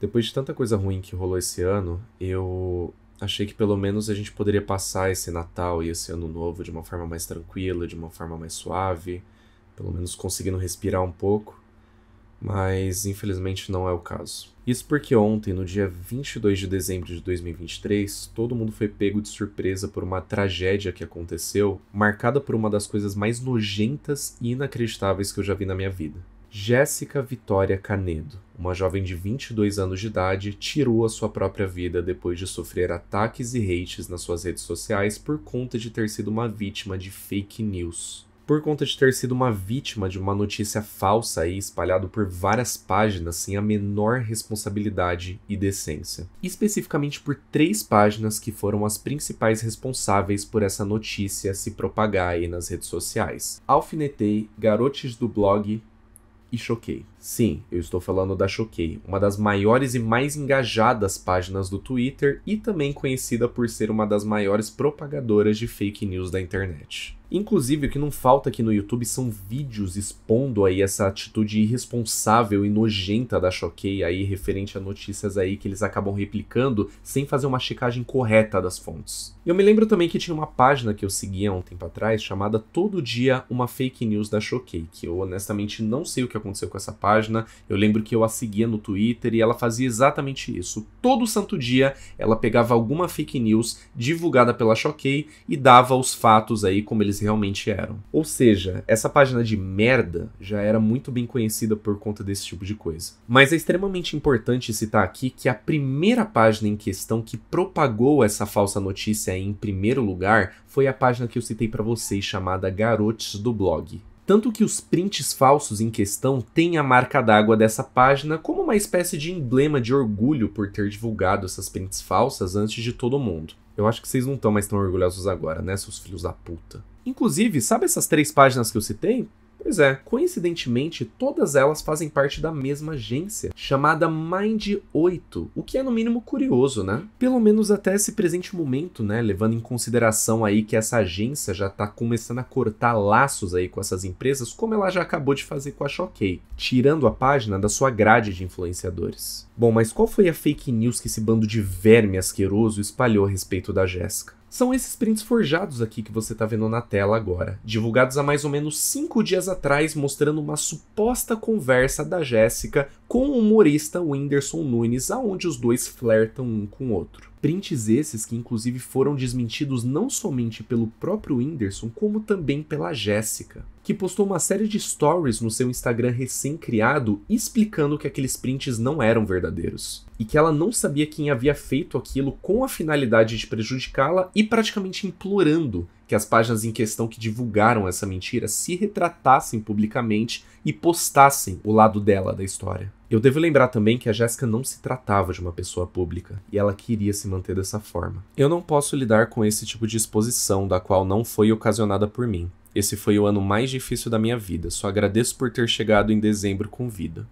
Depois de tanta coisa ruim que rolou esse ano, eu achei que pelo menos a gente poderia passar esse Natal e esse Ano Novo de uma forma mais tranquila, de uma forma mais suave, pelo menos conseguindo respirar um pouco. Mas infelizmente não é o caso. Isso porque ontem, no dia 22 de dezembro de 2023, todo mundo foi pego de surpresa por uma tragédia que aconteceu, marcada por uma das coisas mais nojentas e inacreditáveis que eu já vi na minha vida. Jéssica Vitória Canedo, uma jovem de 22 anos de idade, tirou a sua própria vida depois de sofrer ataques e hates nas suas redes sociais por conta de ter sido uma vítima de fake news. Por conta de ter sido uma vítima de uma notícia falsa e espalhado por várias páginas sem a menor responsabilidade e decência. Especificamente por três páginas que foram as principais responsáveis por essa notícia se propagar aí nas redes sociais. Alfinetei, Garotes do Blog e choquei. Sim, eu estou falando da Choquei, uma das maiores e mais engajadas páginas do Twitter e também conhecida por ser uma das maiores propagadoras de fake news da internet. Inclusive, o que não falta aqui no YouTube são vídeos expondo aí essa atitude irresponsável e nojenta da Choquei aí referente a notícias aí que eles acabam replicando sem fazer uma checagem correta das fontes. eu me lembro também que tinha uma página que eu seguia há um tempo atrás chamada Todo Dia Uma Fake News da Choquei, que eu honestamente não sei o que aconteceu com essa página página. Eu lembro que eu a seguia no Twitter e ela fazia exatamente isso. Todo santo dia ela pegava alguma fake news divulgada pela Choquei e dava os fatos aí como eles realmente eram. Ou seja, essa página de merda já era muito bem conhecida por conta desse tipo de coisa. Mas é extremamente importante citar aqui que a primeira página em questão que propagou essa falsa notícia em primeiro lugar foi a página que eu citei para vocês chamada Garotes do Blog. Tanto que os prints falsos em questão têm a marca d'água dessa página como uma espécie de emblema de orgulho por ter divulgado essas prints falsas antes de todo mundo. Eu acho que vocês não estão mais tão orgulhosos agora, né, seus filhos da puta? Inclusive, sabe essas três páginas que eu citei? Pois é, coincidentemente, todas elas fazem parte da mesma agência, chamada Mind 8, o que é no mínimo curioso, né? Pelo menos até esse presente momento, né, levando em consideração aí que essa agência já tá começando a cortar laços aí com essas empresas, como ela já acabou de fazer com a Choquei, tirando a página da sua grade de influenciadores. Bom, mas qual foi a fake news que esse bando de verme asqueroso espalhou a respeito da Jéssica? são esses prints forjados aqui que você está vendo na tela agora, divulgados há mais ou menos cinco dias atrás, mostrando uma suposta conversa da Jéssica com o humorista Whindersson Nunes, aonde os dois flertam um com o outro. Prints esses que inclusive foram desmentidos não somente pelo próprio Whindersson, como também pela Jéssica, que postou uma série de stories no seu Instagram recém-criado explicando que aqueles prints não eram verdadeiros e que ela não sabia quem havia feito aquilo com a finalidade de prejudicá-la e praticamente implorando que as páginas em questão que divulgaram essa mentira se retratassem publicamente e postassem o lado dela da história. Eu devo lembrar também que a Jéssica não se tratava de uma pessoa pública e ela queria se manter dessa forma. Eu não posso lidar com esse tipo de exposição da qual não foi ocasionada por mim. Esse foi o ano mais difícil da minha vida, só agradeço por ter chegado em dezembro com vida.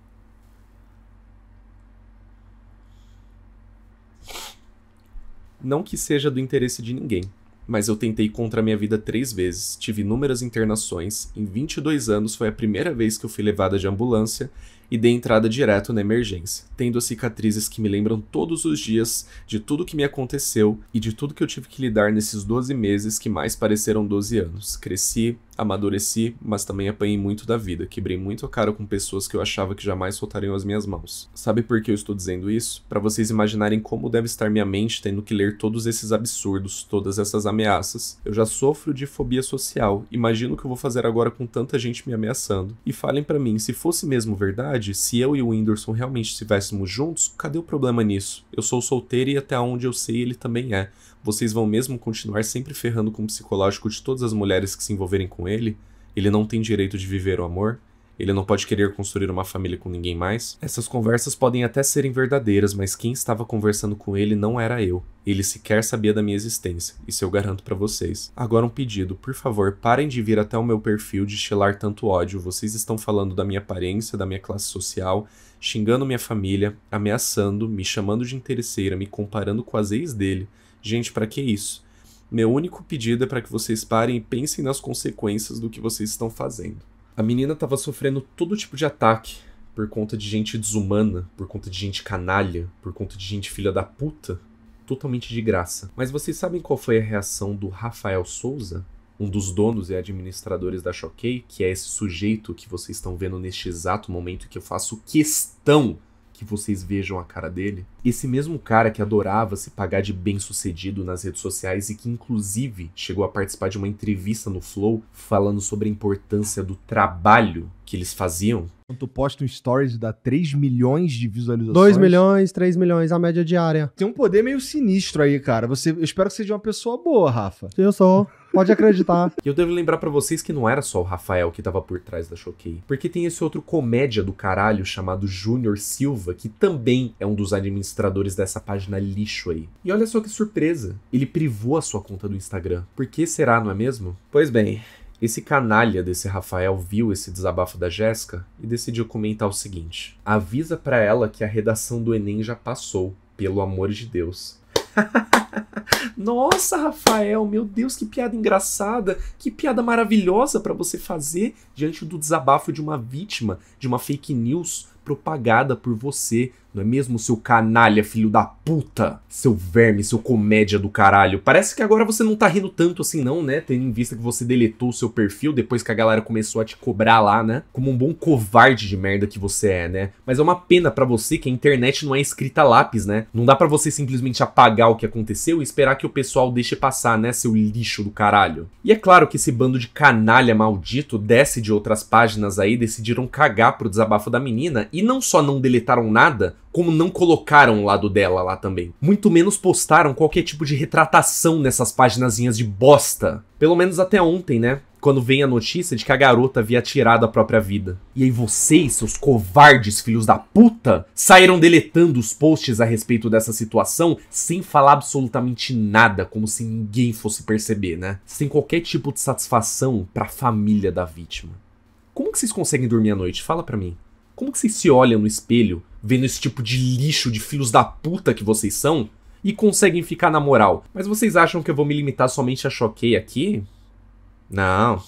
Não que seja do interesse de ninguém, mas eu tentei contra a minha vida três vezes, tive inúmeras internações, em 22 anos foi a primeira vez que eu fui levada de ambulância e dei entrada direto na emergência, tendo as cicatrizes que me lembram todos os dias de tudo que me aconteceu e de tudo que eu tive que lidar nesses 12 meses que mais pareceram 12 anos. Cresci, amadureci, mas também apanhei muito da vida, quebrei muito a cara com pessoas que eu achava que jamais soltariam as minhas mãos. Sabe por que eu estou dizendo isso? Para vocês imaginarem como deve estar minha mente tendo que ler todos esses absurdos, todas essas ameaças. Eu já sofro de fobia social, imagino o que eu vou fazer agora com tanta gente me ameaçando. E falem para mim, se fosse mesmo verdade, verdade, se eu e o Whindersson realmente estivéssemos juntos, cadê o problema nisso? Eu sou solteiro e até onde eu sei ele também é. Vocês vão mesmo continuar sempre ferrando com o psicológico de todas as mulheres que se envolverem com ele? Ele não tem direito de viver o amor? ele não pode querer construir uma família com ninguém mais. Essas conversas podem até serem verdadeiras, mas quem estava conversando com ele não era eu. Ele sequer sabia da minha existência, isso eu garanto para vocês. Agora um pedido, por favor, parem de vir até o meu perfil destilar tanto ódio. Vocês estão falando da minha aparência, da minha classe social, xingando minha família, ameaçando, me chamando de interesseira, me comparando com as ex dele. Gente, para que isso? Meu único pedido é para que vocês parem e pensem nas consequências do que vocês estão fazendo. A menina estava sofrendo todo tipo de ataque por conta de gente desumana, por conta de gente canalha, por conta de gente filha da puta, totalmente de graça. Mas vocês sabem qual foi a reação do Rafael Souza, um dos donos e administradores da Choquei, que é esse sujeito que vocês estão vendo neste exato momento que eu faço questão que vocês vejam a cara dele? Esse mesmo cara que adorava se pagar de bem-sucedido nas redes sociais e que inclusive chegou a participar de uma entrevista no Flow falando sobre a importância do trabalho que eles faziam. Quando tu posta um stories dá 3 milhões de visualizações. 2 milhões, 3 milhões, a média diária. Tem um poder meio sinistro aí, cara. Você, eu espero que seja uma pessoa boa, Rafa. Eu sou. Pode acreditar. E eu devo lembrar para vocês que não era só o Rafael que tava por trás da Choquei. Porque tem esse outro comédia do caralho chamado Júnior Silva, que também é um dos administradores dessa página lixo aí. E olha só que surpresa. Ele privou a sua conta do Instagram. Por que será, não é mesmo? Pois bem, esse canalha desse Rafael viu esse desabafo da Jéssica e decidiu comentar o seguinte: avisa para ela que a redação do Enem já passou, pelo amor de Deus. Nossa, Rafael, meu Deus, que piada engraçada, que piada maravilhosa para você fazer diante do desabafo de uma vítima de uma fake news propagada por você não é mesmo, seu canalha, filho da puta? Seu verme, seu comédia do caralho. Parece que agora você não tá rindo tanto assim, não, né? Tendo em vista que você deletou o seu perfil depois que a galera começou a te cobrar lá, né? Como um bom covarde de merda que você é, né? Mas é uma pena para você que a internet não é escrita lápis, né? Não dá para você simplesmente apagar o que aconteceu e esperar que o pessoal deixe passar, né, seu lixo do caralho. E é claro que esse bando de canalha maldito desce de outras páginas aí, decidiram cagar pro desabafo da menina e não só não deletaram nada, como não colocaram o lado dela lá também. Muito menos postaram qualquer tipo de retratação nessas paginazinhas de bosta. Pelo menos até ontem, né? Quando vem a notícia de que a garota havia tirado a própria vida. E aí vocês, seus covardes filhos da puta, saíram deletando os posts a respeito dessa situação sem falar absolutamente nada, como se ninguém fosse perceber, né? Sem qualquer tipo de satisfação para a família da vítima. Como que vocês conseguem dormir à noite? Fala para mim. Como que vocês se olham no espelho vendo esse tipo de lixo de filhos da puta que vocês são e conseguem ficar na moral. Mas vocês acham que eu vou me limitar somente a choquei aqui? Não.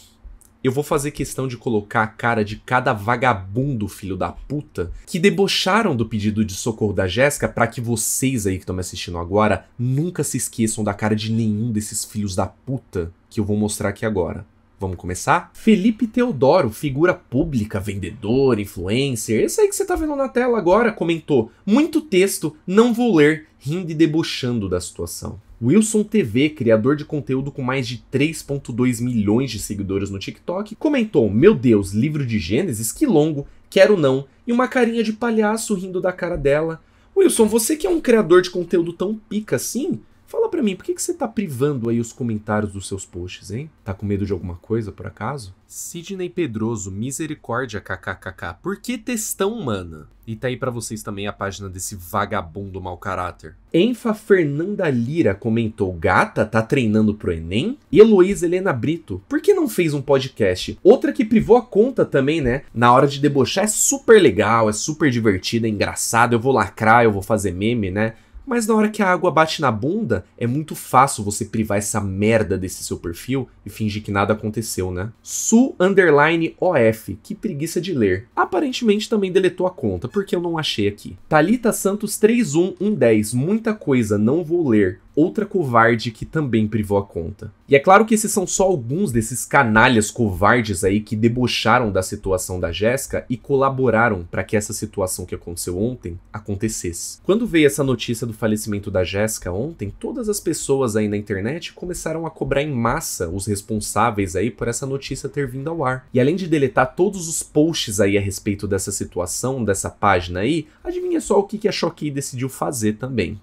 Eu vou fazer questão de colocar a cara de cada vagabundo filho da puta que debocharam do pedido de socorro da Jéssica para que vocês aí que estão me assistindo agora nunca se esqueçam da cara de nenhum desses filhos da puta que eu vou mostrar aqui agora. Vamos começar? Felipe Teodoro, figura pública, vendedor, influencer, esse aí que você tá vendo na tela agora, comentou: muito texto, não vou ler, rindo e debochando da situação. Wilson TV, criador de conteúdo com mais de 3,2 milhões de seguidores no TikTok, comentou: Meu Deus, livro de Gênesis, que longo, quero não, e uma carinha de palhaço rindo da cara dela. Wilson, você que é um criador de conteúdo tão pica assim, Fala para mim, por que, que você tá privando aí os comentários dos seus posts, hein? Tá com medo de alguma coisa, por acaso? Sidney Pedroso, misericórdia, kkkk. Por que textão, mana? E tá aí para vocês também a página desse vagabundo mau caráter. Enfa Fernanda Lira comentou: Gata, tá treinando pro Enem? E Heloísa Helena Brito, por que não fez um podcast? Outra que privou a conta também, né? Na hora de debochar é super legal, é super divertida, é engraçado, eu vou lacrar, eu vou fazer meme, né? Mas na hora que a água bate na bunda, é muito fácil você privar essa merda desse seu perfil e fingir que nada aconteceu, né? Su underline OF, que preguiça de ler. Aparentemente também deletou a conta, porque eu não achei aqui. Talita Santos 31110, muita coisa, não vou ler outra covarde que também privou a conta. E é claro que esses são só alguns desses canalhas covardes aí que debocharam da situação da Jéssica e colaboraram para que essa situação que aconteceu ontem acontecesse. Quando veio essa notícia do falecimento da Jéssica ontem, todas as pessoas aí na internet começaram a cobrar em massa os responsáveis aí por essa notícia ter vindo ao ar. E além de deletar todos os posts aí a respeito dessa situação, dessa página aí, adivinha só o que a Choquei decidiu fazer também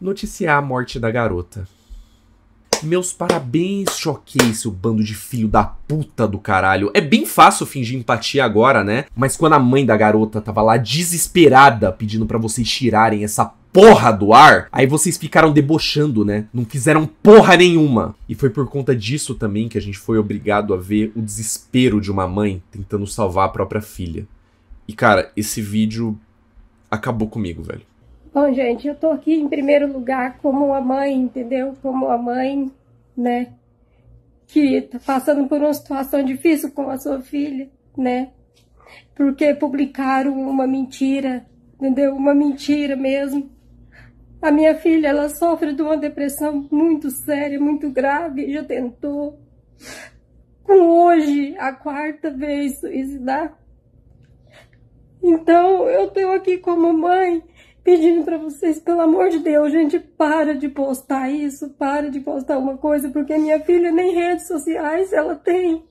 noticiar a morte da garota. Meus parabéns, choquei, seu bando de filho da puta do caralho. É bem fácil fingir empatia agora, né? Mas quando a mãe da garota tava lá desesperada pedindo para vocês tirarem essa porra do ar, aí vocês ficaram debochando, né? Não fizeram porra nenhuma. E foi por conta disso também que a gente foi obrigado a ver o desespero de uma mãe tentando salvar a própria filha. E cara, esse vídeo acabou comigo, velho. Bom, gente, eu tô aqui em primeiro lugar como uma mãe, entendeu? Como uma mãe, né? Que tá passando por uma situação difícil com a sua filha, né? Porque publicaram uma mentira, entendeu? Uma mentira mesmo. A minha filha, ela sofre de uma depressão muito séria, muito grave, já tentou. Com hoje, a quarta vez suicidar. Então, eu tô aqui como mãe pedindo para vocês, pelo amor de Deus, gente, para de postar isso, para de postar uma coisa, porque minha filha nem redes sociais ela tem.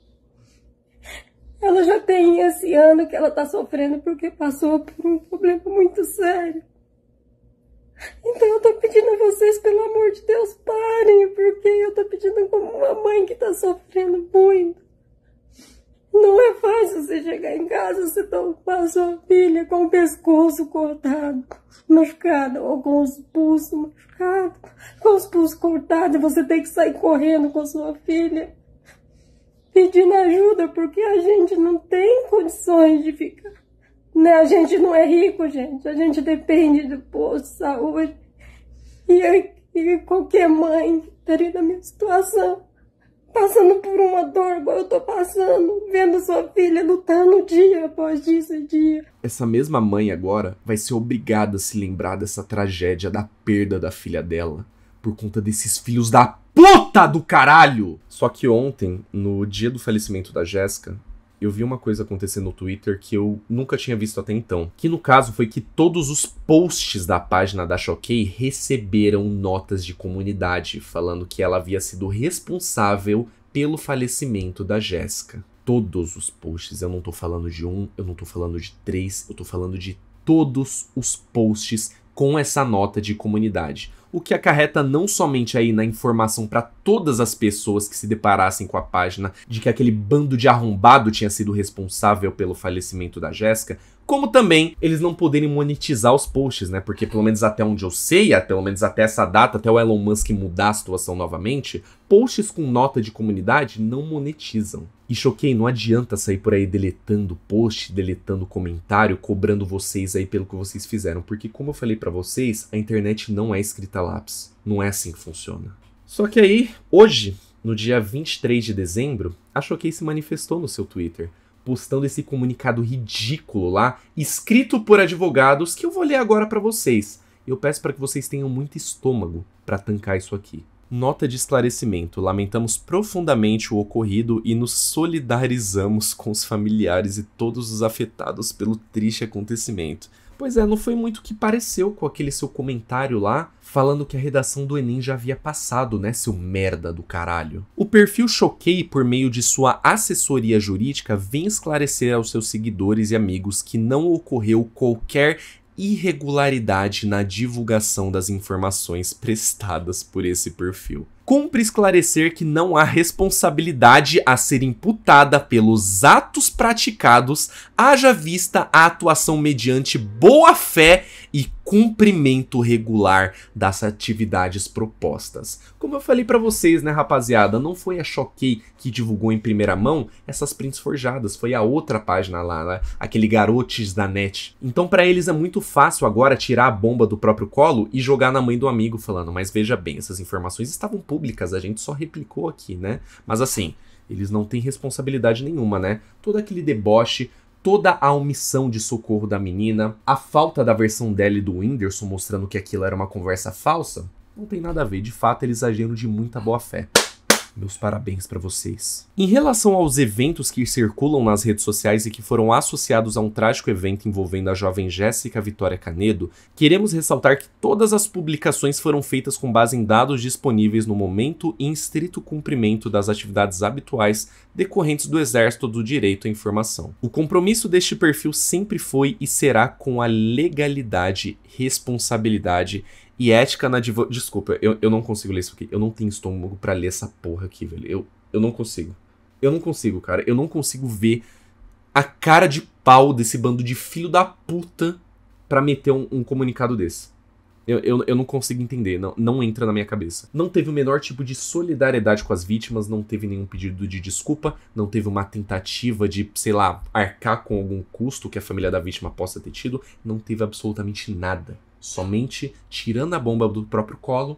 Ela já tem esse ano que ela tá sofrendo porque passou por um problema muito sério. Então eu tô pedindo a vocês, pelo amor de Deus, parem, porque eu tô pedindo como uma mãe que tá sofrendo muito. Não é fácil você chegar em casa, você tomar tá sua filha com o pescoço cortado, machucado, ou com os pulsos machucados, com os pulsos cortados, e você tem que sair correndo com a sua filha, pedindo ajuda, porque a gente não tem condições de ficar. Né? A gente não é rico, gente, a gente depende do posto de saúde. E, eu, e qualquer mãe estaria na minha situação passando por uma dor igual eu tô passando, vendo sua filha lutando dia após dia, dia. Essa mesma mãe agora vai ser obrigada a se lembrar dessa tragédia da perda da filha dela por conta desses filhos da puta do caralho. Só que ontem, no dia do falecimento da Jéssica, eu vi uma coisa acontecer no Twitter que eu nunca tinha visto até então. Que no caso foi que todos os posts da página da Choquei receberam notas de comunidade falando que ela havia sido responsável pelo falecimento da Jéssica. Todos os posts, eu não tô falando de um, eu não tô falando de três, eu tô falando de todos os posts com essa nota de comunidade o que acarreta não somente aí na informação para todas as pessoas que se deparassem com a página de que aquele bando de arrombado tinha sido responsável pelo falecimento da Jéssica, como também eles não poderem monetizar os posts, né? Porque pelo menos até onde eu sei, pelo menos até essa data, até o Elon Musk mudar a situação novamente, posts com nota de comunidade não monetizam. E choquei, não adianta sair por aí deletando post, deletando comentário, cobrando vocês aí pelo que vocês fizeram, porque como eu falei para vocês, a internet não é escrita lápis, não é assim que funciona. Só que aí, hoje, no dia 23 de dezembro, a Choquei se manifestou no seu Twitter, postando esse comunicado ridículo lá, escrito por advogados, que eu vou ler agora para vocês. Eu peço para que vocês tenham muito estômago para tancar isso aqui. Nota de esclarecimento: lamentamos profundamente o ocorrido e nos solidarizamos com os familiares e todos os afetados pelo triste acontecimento. Pois é, não foi muito que pareceu com aquele seu comentário lá, falando que a redação do Enem já havia passado, né, seu merda do caralho. O perfil Choquei, por meio de sua assessoria jurídica, vem esclarecer aos seus seguidores e amigos que não ocorreu qualquer irregularidade na divulgação das informações prestadas por esse perfil. Cumpre esclarecer que não há responsabilidade a ser imputada pelos atos praticados, haja vista a atuação mediante boa fé e cumprimento regular das atividades propostas. Como eu falei para vocês, né, rapaziada, não foi a Choquei que divulgou em primeira mão essas prints forjadas, foi a outra página lá, né, aquele garotes da net. Então para eles é muito fácil agora tirar a bomba do próprio colo e jogar na mãe do amigo falando, mas veja bem, essas informações estavam públicas, a gente só replicou aqui, né? Mas assim, eles não têm responsabilidade nenhuma, né? Todo aquele deboche, toda a omissão de socorro da menina, a falta da versão dela e do Whindersson mostrando que aquilo era uma conversa falsa, não tem nada a ver. De fato, eles agiram de muita boa fé. Meus parabéns para vocês. Em relação aos eventos que circulam nas redes sociais e que foram associados a um trágico evento envolvendo a jovem Jéssica Vitória Canedo, queremos ressaltar que todas as publicações foram feitas com base em dados disponíveis no momento e em estrito cumprimento das atividades habituais decorrentes do exército do direito à informação. O compromisso deste perfil sempre foi e será com a legalidade, responsabilidade e ética na divo... Desculpa, eu, eu não consigo ler isso aqui. Eu não tenho estômago para ler essa porra aqui, velho. Eu, eu não consigo. Eu não consigo, cara. Eu não consigo ver a cara de pau desse bando de filho da puta pra meter um, um comunicado desse. Eu, eu, eu, não consigo entender, não, não entra na minha cabeça. Não teve o menor tipo de solidariedade com as vítimas, não teve nenhum pedido de desculpa, não teve uma tentativa de, sei lá, arcar com algum custo que a família da vítima possa ter tido, não teve absolutamente nada somente tirando a bomba do próprio colo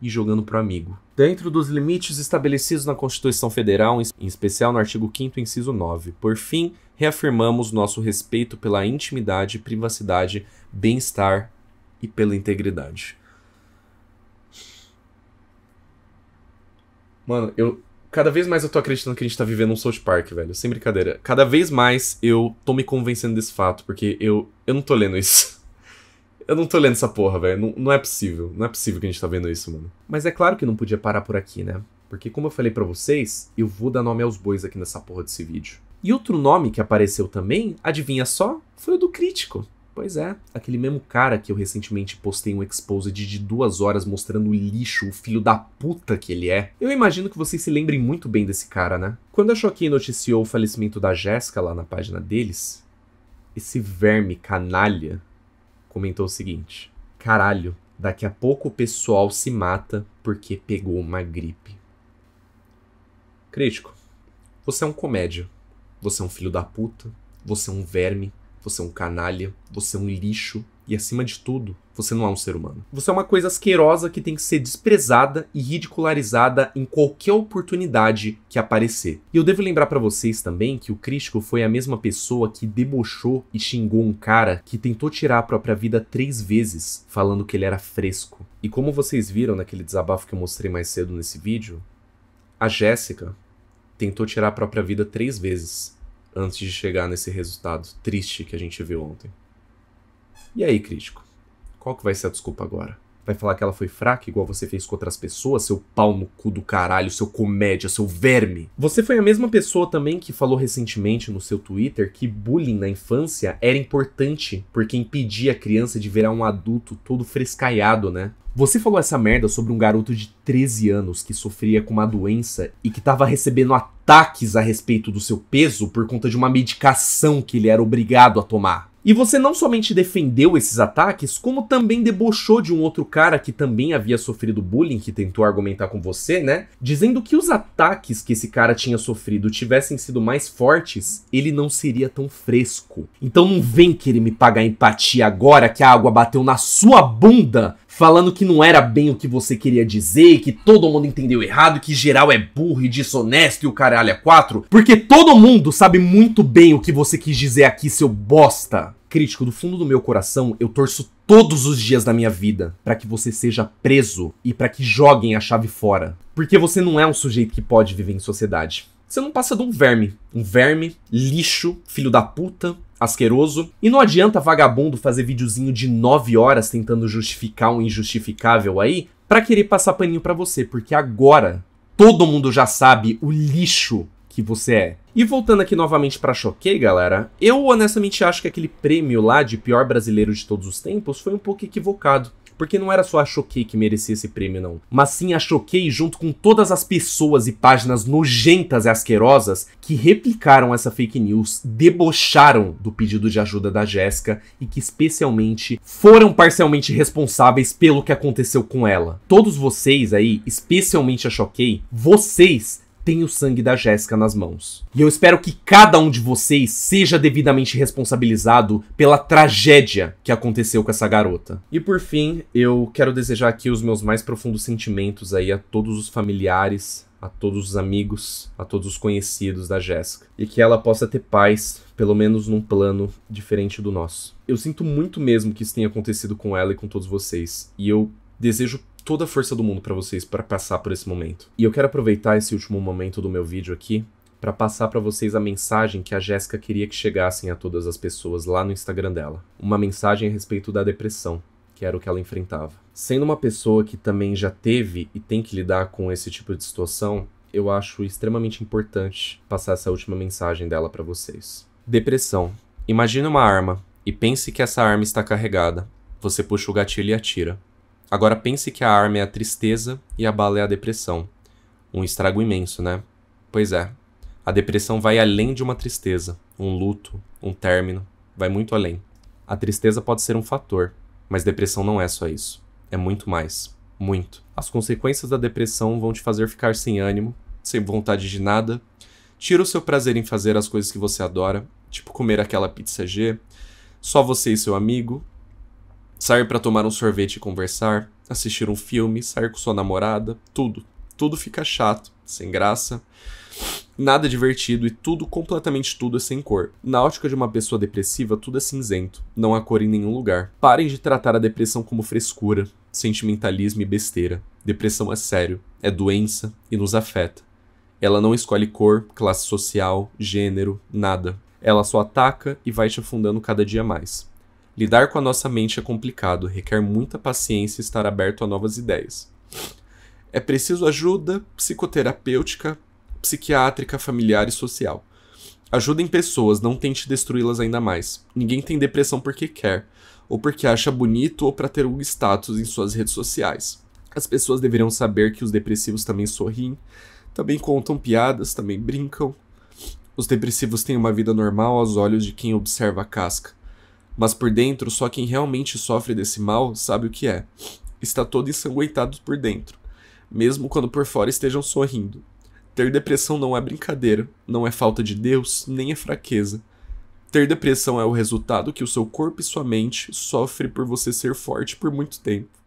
e jogando para o amigo. Dentro dos limites estabelecidos na Constituição Federal, em especial no artigo 5 inciso 9. Por fim, reafirmamos nosso respeito pela intimidade, privacidade, bem-estar e pela integridade. Mano, eu cada vez mais eu tô acreditando que a gente tá vivendo um South Park, velho, sem brincadeira. Cada vez mais eu tô me convencendo desse fato, porque eu eu não tô lendo isso. Eu não tô lendo essa porra, velho. Não, não é possível. Não é possível que a gente tá vendo isso, mano. Mas é claro que não podia parar por aqui, né? Porque, como eu falei para vocês, eu vou dar nome aos bois aqui nessa porra desse vídeo. E outro nome que apareceu também, adivinha só? Foi o do crítico. Pois é, aquele mesmo cara que eu recentemente postei um exposed de duas horas mostrando o lixo, o filho da puta que ele é. Eu imagino que vocês se lembrem muito bem desse cara, né? Quando a Choquei noticiou o falecimento da Jéssica lá na página deles, esse verme canalha comentou o seguinte: Caralho, daqui a pouco o pessoal se mata porque pegou uma gripe. Crítico, você é um comédia. Você é um filho da puta. Você é um verme. Você é um canalha. Você é um lixo. E acima de tudo, você não é um ser humano. Você é uma coisa asquerosa que tem que ser desprezada e ridicularizada em qualquer oportunidade que aparecer. E eu devo lembrar para vocês também que o crítico foi a mesma pessoa que debochou e xingou um cara que tentou tirar a própria vida três vezes, falando que ele era fresco. E como vocês viram naquele desabafo que eu mostrei mais cedo nesse vídeo, a Jéssica tentou tirar a própria vida três vezes antes de chegar nesse resultado triste que a gente viu ontem. E aí, crítico? Qual que vai ser a desculpa agora? Vai falar que ela foi fraca, igual você fez com outras pessoas, seu pau no cu do caralho, seu comédia, seu verme. Você foi a mesma pessoa também que falou recentemente no seu Twitter que bullying na infância era importante, porque impedia a criança de virar um adulto todo frescaiado, né? Você falou essa merda sobre um garoto de 13 anos que sofria com uma doença e que tava recebendo ataques a respeito do seu peso por conta de uma medicação que ele era obrigado a tomar. E você não somente defendeu esses ataques, como também debochou de um outro cara que também havia sofrido bullying, que tentou argumentar com você, né? Dizendo que os ataques que esse cara tinha sofrido tivessem sido mais fortes, ele não seria tão fresco. Então não vem querer me pagar empatia agora que a água bateu na sua bunda falando que não era bem o que você queria dizer, que todo mundo entendeu errado, que geral é burro e desonesto e o caralho é quatro, porque todo mundo sabe muito bem o que você quis dizer aqui, seu bosta. Crítico, do fundo do meu coração, eu torço todos os dias da minha vida para que você seja preso e para que joguem a chave fora, porque você não é um sujeito que pode viver em sociedade. Você não passa de um verme. Um verme, lixo, filho da puta, asqueroso. E não adianta vagabundo fazer videozinho de 9 horas tentando justificar um injustificável aí para querer passar paninho para você, porque agora todo mundo já sabe o lixo que você é. E voltando aqui novamente para Choquei, galera, eu honestamente acho que aquele prêmio lá de pior brasileiro de todos os tempos foi um pouco equivocado. Porque não era só a Choquei que merecia esse prêmio, não. Mas sim a Choquei junto com todas as pessoas e páginas nojentas e asquerosas que replicaram essa fake news, debocharam do pedido de ajuda da Jéssica e que especialmente foram parcialmente responsáveis pelo que aconteceu com ela. Todos vocês aí, especialmente a Choquei, vocês tem o sangue da Jéssica nas mãos. E eu espero que cada um de vocês seja devidamente responsabilizado pela tragédia que aconteceu com essa garota. E por fim, eu quero desejar aqui os meus mais profundos sentimentos aí a todos os familiares, a todos os amigos, a todos os conhecidos da Jéssica. E que ela possa ter paz, pelo menos num plano diferente do nosso. Eu sinto muito mesmo que isso tenha acontecido com ela e com todos vocês. E eu desejo toda a força do mundo para vocês para passar por esse momento. E eu quero aproveitar esse último momento do meu vídeo aqui para passar para vocês a mensagem que a Jéssica queria que chegassem a todas as pessoas lá no Instagram dela. Uma mensagem a respeito da depressão, que era o que ela enfrentava. Sendo uma pessoa que também já teve e tem que lidar com esse tipo de situação, eu acho extremamente importante passar essa última mensagem dela para vocês. Depressão. Imagine uma arma e pense que essa arma está carregada. Você puxa o gatilho e atira. Agora pense que a arma é a tristeza e a bala é a depressão. Um estrago imenso, né? Pois é. A depressão vai além de uma tristeza, um luto, um término, vai muito além. A tristeza pode ser um fator, mas depressão não é só isso. É muito mais. Muito. As consequências da depressão vão te fazer ficar sem ânimo, sem vontade de nada. Tira o seu prazer em fazer as coisas que você adora, tipo comer aquela pizza G, só você e seu amigo, Sair para tomar um sorvete e conversar, assistir um filme, sair com sua namorada, tudo. Tudo fica chato, sem graça, nada divertido e tudo, completamente tudo, é sem cor. Na ótica de uma pessoa depressiva, tudo é cinzento, não há cor em nenhum lugar. Parem de tratar a depressão como frescura, sentimentalismo e besteira. Depressão é sério, é doença e nos afeta. Ela não escolhe cor, classe social, gênero, nada. Ela só ataca e vai te afundando cada dia mais. Lidar com a nossa mente é complicado, requer muita paciência e estar aberto a novas ideias. É preciso ajuda psicoterapêutica, psiquiátrica, familiar e social. Ajudem pessoas, não tente destruí-las ainda mais. Ninguém tem depressão porque quer, ou porque acha bonito ou para ter um status em suas redes sociais. As pessoas deveriam saber que os depressivos também sorriem, também contam piadas, também brincam. Os depressivos têm uma vida normal aos olhos de quem observa a casca. Mas por dentro, só quem realmente sofre desse mal sabe o que é. Está todo ensanguentado por dentro, mesmo quando por fora estejam sorrindo. Ter depressão não é brincadeira, não é falta de Deus, nem é fraqueza. Ter depressão é o resultado que o seu corpo e sua mente sofrem por você ser forte por muito tempo.